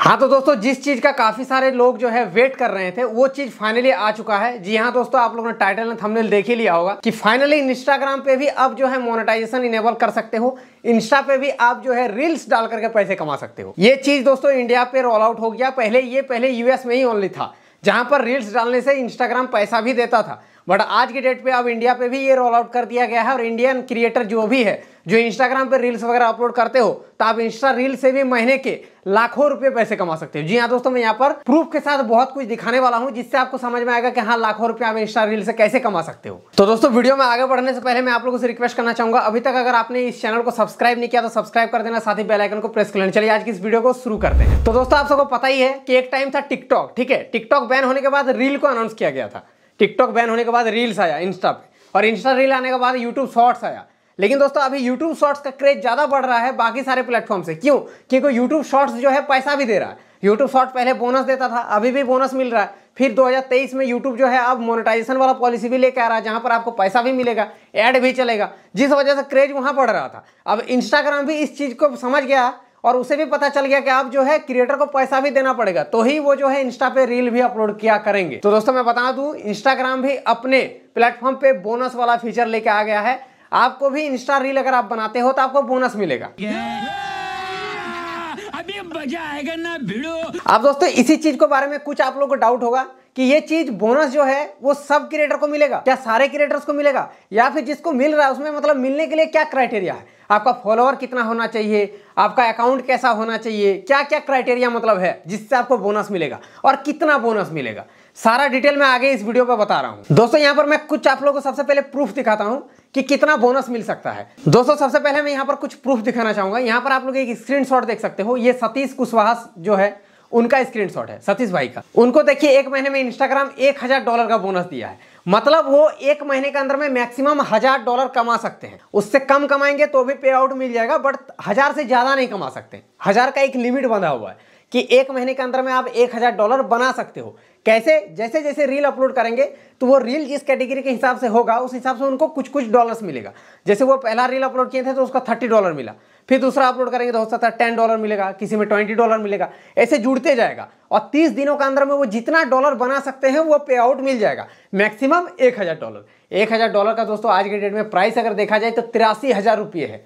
हाँ तो दोस्तों जिस चीज़ का काफ़ी सारे लोग जो है वेट कर रहे थे वो चीज़ फाइनली आ चुका है जी हाँ दोस्तों आप लोगों ने टाइटल ने थंबनेल देख ही लिया होगा कि फाइनली इंस्टाग्राम पे भी आप जो है मोनेटाइजेशन इनेबल कर सकते हो इंस्टा पे भी आप जो है रील्स डाल करके पैसे कमा सकते हो ये चीज़ दोस्तों इंडिया पे रोल आउट हो गया पहले ये पहले यूएस में ही ओनली था जहाँ पर रील्स डालने से इंस्टाग्राम पैसा भी देता था बट आज के डेट पे अब इंडिया पे भी ये रोल आउट कर दिया गया है और इंडियन क्रिएटर जो भी है जो इंस्टाग्राम पे रील्स वगैरह अपलोड करते हो तो आप इंस्टा रील से भी महीने के लाखों रुपए पैसे कमा सकते हो जी हाँ दोस्तों मैं यहाँ पर प्रूफ के साथ बहुत कुछ दिखाने वाला हूँ जिससे आपको समझ में आएगा कि हाँ लाखों रुपए आप इंस्टा रील से कैसे कमा सकते हो तो दोस्तों वीडियो में आगे बढ़ने से पहले मैं आप लोगों से रिक्वेस्ट करना चाहूंगा अभी तक अगर आपने इस चैनल को सब्सक्राइब नहीं किया तो सब्सक्राइब कर देना साथ ही बेलाइकन को प्रेस कर लेना चलिए आज की इस वीडियो को शुरू करते हैं तो दोस्तों आप सबको पता ही है कि एक टाइम था टिकटॉक ठीक है टिकटॉक बैन होने के बाद रील को अनाउंस किया गया था टिकटॉक बैन होने के बाद रील्स आया इंस्टा पे और इंस्टा रील आने के बाद यूट्यूब शॉर्ट्स आया लेकिन दोस्तों अभी यूट्यूब शॉर्ट्स का क्रेज ज़्यादा बढ़ रहा है बाकी सारे प्लेटफॉर्म से क्यों क्योंकि यूट्यूब शॉर्ट्स जो है पैसा भी दे रहा है यूट्यूब शॉर्ट पहले बोनस देता था अभी भी बोनस मिल रहा है फिर 2023 में यूट्यूब जो है अब मोनेटाइजेशन वाला पॉलिसी भी लेकर आ रहा है जहाँ पर आपको पैसा भी मिलेगा ऐड भी चलेगा जिस वजह से क्रेज वहाँ बढ़ रहा था अब इंस्टाग्राम भी इस चीज़ को समझ गया और उसे भी पता चल गया कि आप जो है क्रिएटर को पैसा भी देना पड़ेगा तो ही वो जो है इंस्टा पे रील भी अपलोड किया करेंगे तो दोस्तों मैं बता दूं इंस्टाग्राम भी अपने प्लेटफॉर्म पे बोनस वाला फीचर लेके आ गया है आपको भी इंस्टा रील अगर आप बनाते हो तो आपको बोनस मिलेगा अभी आएगा ना भिड़ो अब दोस्तों इसी चीज को बारे में कुछ आप लोग को डाउट होगा कि ये चीज बोनस जो है वो सब क्रिएटर को मिलेगा क्या सारे क्रिएटर्स को मिलेगा या फिर जिसको मिल रहा है उसमें मतलब मिलने के लिए क्या क्राइटेरिया है आपका फॉलोअर कितना होना चाहिए आपका अकाउंट कैसा होना चाहिए क्या क्या क्राइटेरिया मतलब है जिससे आपको बोनस मिलेगा और कितना बोनस मिलेगा सारा डिटेल मैं आगे इस वीडियो पर बता रहा हूँ दोस्तों यहाँ पर मैं कुछ आप लोगों को सबसे पहले प्रूफ दिखाता हूँ कि कितना बोनस मिल सकता है दोस्तों सबसे पहले मैं यहाँ पर कुछ प्रूफ दिखाना चाहूंगा यहाँ पर आप लोग एक स्क्रीन देख सकते हो ये सतीश कुशवाहा जो है उनका स्क्रीनशॉट है सतीश भाई का उनको देखिए एक महीने में इंस्टाग्राम एक हजार डॉलर का बोनस दिया है मतलब वो एक महीने के अंदर में मैक्सिमम हज़ार डॉलर कमा सकते हैं उससे कम कमाएंगे तो भी पे आउट मिल जाएगा बट हज़ार से ज़्यादा नहीं कमा सकते हज़ार का एक लिमिट बना हुआ है कि एक महीने के अंदर में आप एक हज़ार डॉलर बना सकते हो कैसे जैसे जैसे रील अपलोड करेंगे तो वो रील जिस कैटेगरी के हिसाब से होगा उस हिसाब से उनको कुछ कुछ डॉलर्स मिलेगा जैसे वो पहला रील अपलोड किए थे तो उसका थर्टी डॉलर मिला फिर दूसरा अपलोड करेंगे तो हो सकता है टेन डॉलर मिलेगा किसी में ट्वेंटी डॉलर मिलेगा ऐसे जुड़ते जाएगा और तीस दिनों के अंदर में वो जितना डॉलर बना सकते हैं वो पे आउट मिल जाएगा मैक्सिमम एक हज़ार डॉलर एक हज़ार डॉलर का दोस्तों आज के डेट में प्राइस अगर देखा जाए तो तिरासी हज़ार रुपये है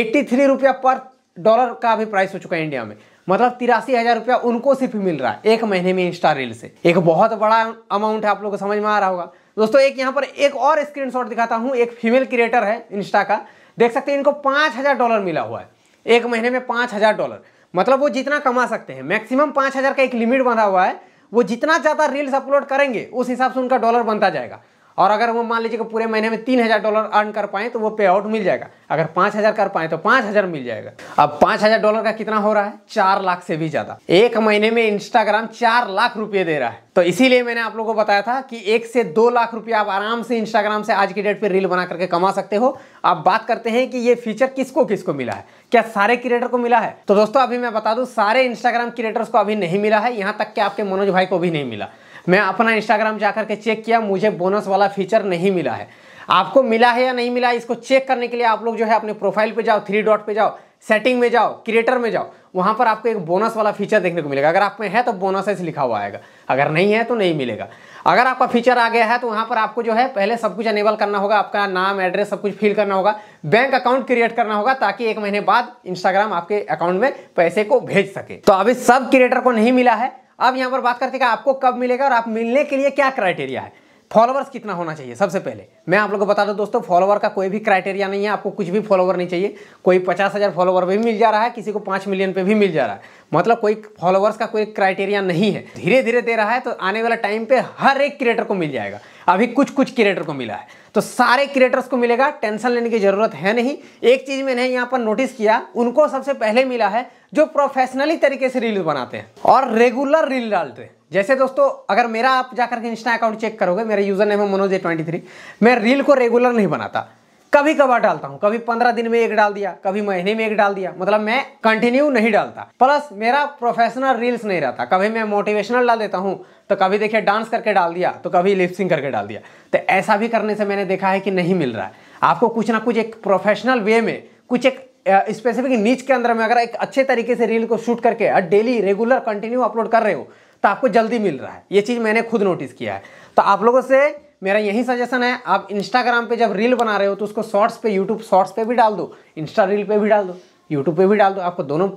एट्टी थ्री रुपया पर डॉलर का अभी प्राइस हो चुका है इंडिया में मतलब तिरासी हजार रुपया उनको सिर्फ मिल रहा है एक महीने में इंस्टा रील से एक बहुत बड़ा अमाउंट है आप लोग को समझ में आ रहा होगा दोस्तों एक यहाँ पर एक और स्क्रीनशॉट दिखाता हूँ एक फीमेल क्रिएटर है इंस्टा का देख सकते हैं इनको पाँच हज़ार डॉलर मिला हुआ है एक महीने में पाँच हज़ार डॉलर मतलब वो जितना कमा सकते हैं मैक्सिमम पाँच हज़ार का एक लिमिट बना हुआ है वो जितना ज़्यादा रील्स अपलोड करेंगे उस हिसाब से उनका डॉलर बनता जाएगा और अगर वो मान लीजिए कि पूरे महीने में तीन हज़ार डॉलर अर्न कर पाएँ तो वो पे आउट मिल जाएगा अगर पाँच हज़ार कर पाएँ तो पाँच हज़ार मिल जाएगा अब पाँच हज़ार डॉलर का कितना हो रहा है चार लाख से भी ज़्यादा एक महीने में इंस्टाग्राम चार लाख रुपये दे रहा है तो इसीलिए मैंने आप लोगों को बताया था कि एक से दो लाख रुपये आप आराम से इंस्टाग्राम से आज की डेट पर रील बना करके कमा सकते हो आप बात करते हैं कि ये फीचर किसको किसको मिला है क्या सारे क्रिएटर को मिला है तो दोस्तों अभी मैं बता दूं सारे इंस्टाग्राम क्रिएटर्स को अभी नहीं मिला है यहाँ तक कि आपके मनोज भाई को भी नहीं मिला मैं अपना इंस्टाग्राम जाकर के चेक किया मुझे बोनस वाला फीचर नहीं मिला है आपको मिला है या नहीं मिला इसको चेक करने के लिए आप लोग जो है अपने प्रोफाइल पे जाओ थ्री डॉट पे जाओ सेटिंग में जाओ क्रिएटर में जाओ वहां पर आपको एक बोनस वाला फीचर देखने को मिलेगा अगर आप में है तो बोनस ऐसे लिखा हुआ आएगा अगर नहीं है तो नहीं मिलेगा अगर आपका फीचर आ गया है तो वहां पर आपको जो है पहले सब कुछ अनेबल करना होगा आपका नाम एड्रेस सब कुछ फिल करना होगा बैंक अकाउंट क्रिएट करना होगा ताकि एक महीने बाद इंस्टाग्राम आपके अकाउंट में पैसे को भेज सके तो अभी सब क्रिएटर को नहीं मिला है अब यहाँ पर बात करते हैं कि आपको कब मिलेगा और आप मिलने के लिए क्या क्राइटेरिया है फॉलोवर्स कितना होना चाहिए सबसे पहले मैं आप लोग को बता दूं दोस्तों फॉलोवर का कोई भी क्राइटेरिया नहीं है आपको कुछ भी फॉलोवर नहीं चाहिए कोई पचास हज़ार फॉलोवर भी मिल जा रहा है किसी को पाँच मिलियन पे भी मिल जा रहा है मतलब कोई फॉलोवर्स का कोई क्राइटेरिया नहीं है धीरे धीरे दे रहा है तो आने वाला टाइम पर हर एक क्रिएटर को मिल जाएगा अभी कुछ कुछ क्रिएटर को मिला है तो सारे क्रिएटर्स को मिलेगा टेंशन लेने की ज़रूरत है नहीं एक चीज़ मैंने यहाँ पर नोटिस किया उनको सबसे पहले मिला है जो प्रोफेशनली तरीके से रील बनाते हैं और रेगुलर रील डालते हैं जैसे दोस्तों अगर मेरा आप जाकर के इंस्टा अकाउंट चेक करोगे मेरा यूज़र नेम है मनोज ट्वेंटी थ्री मैं रील को रेगुलर नहीं बनाता कभी कभार डालता हूँ कभी पंद्रह दिन में एक डाल दिया कभी महीने में एक डाल दिया मतलब मैं कंटिन्यू नहीं डालता प्लस मेरा प्रोफेशनल रील्स नहीं रहता कभी मैं मोटिवेशनल डाल देता हूँ तो कभी देखिए डांस करके डाल दिया तो कभी लिपसिंग करके डाल दिया तो ऐसा भी करने से मैंने देखा है कि नहीं मिल रहा है आपको कुछ ना कुछ एक प्रोफेशनल वे में कुछ एक स्पेसिफिक नीच के अंदर में अगर एक अच्छे तरीके से रील को शूट करके डेली रेगुलर कंटिन्यू अपलोड कर रहे हो तो आपको जल्दी मिल रहा है ये चीज़ मैंने खुद नोटिस किया है तो आप लोगों से मेरा यही सजेशन है आप इंस्टाग्राम पे जब रील बना रहे हो तो उसको शॉर्ट्स पे यूट्यूब शॉर्ट्स पे भी डाल दो इंस्टा रील पे भी डाल दो यूट्यूब पे भी डाल दो आपको दोनों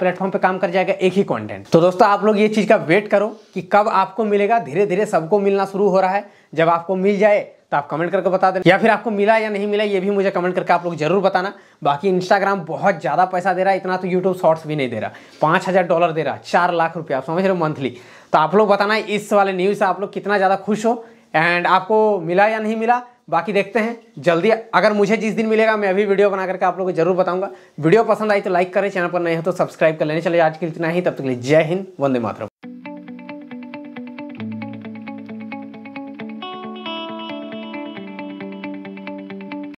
प्लेटफॉर्म पे काम कर जाएगा एक ही कंटेंट तो दोस्तों आप लोग ये चीज़ का वेट करो कि कब आपको मिलेगा धीरे धीरे सबको मिलना शुरू हो रहा है जब आपको मिल जाए तो आप कमेंट करके बता दें या फिर आपको मिला या नहीं मिला ये भी मुझे कमेंट करके आप लोग जरूर बताना बाकी इंस्टाग्राम बहुत ज़्यादा पैसा दे रहा है इतना तो यूट्यूब शॉर्ट्स भी नहीं दे रहा पाँच हज़ार डॉलर दे रहा चार लाख रुपया आप समझ रहे हो मंथली तो आप लोग बताना इस वाले न्यूज़ से आप लोग कितना ज़्यादा खुश हो एंड आपको मिला या नहीं मिला बाकी देखते हैं जल्दी अगर मुझे जिस दिन मिलेगा मैं अभी वीडियो बना करके आप लोगों को जरूर बताऊंगा वीडियो पसंद आई तो लाइक करें चैनल पर नए हो तो सब्सक्राइब कर लेने चले आज के लिए इतना ही तब तक के लिए जय हिंद वंदे मातरम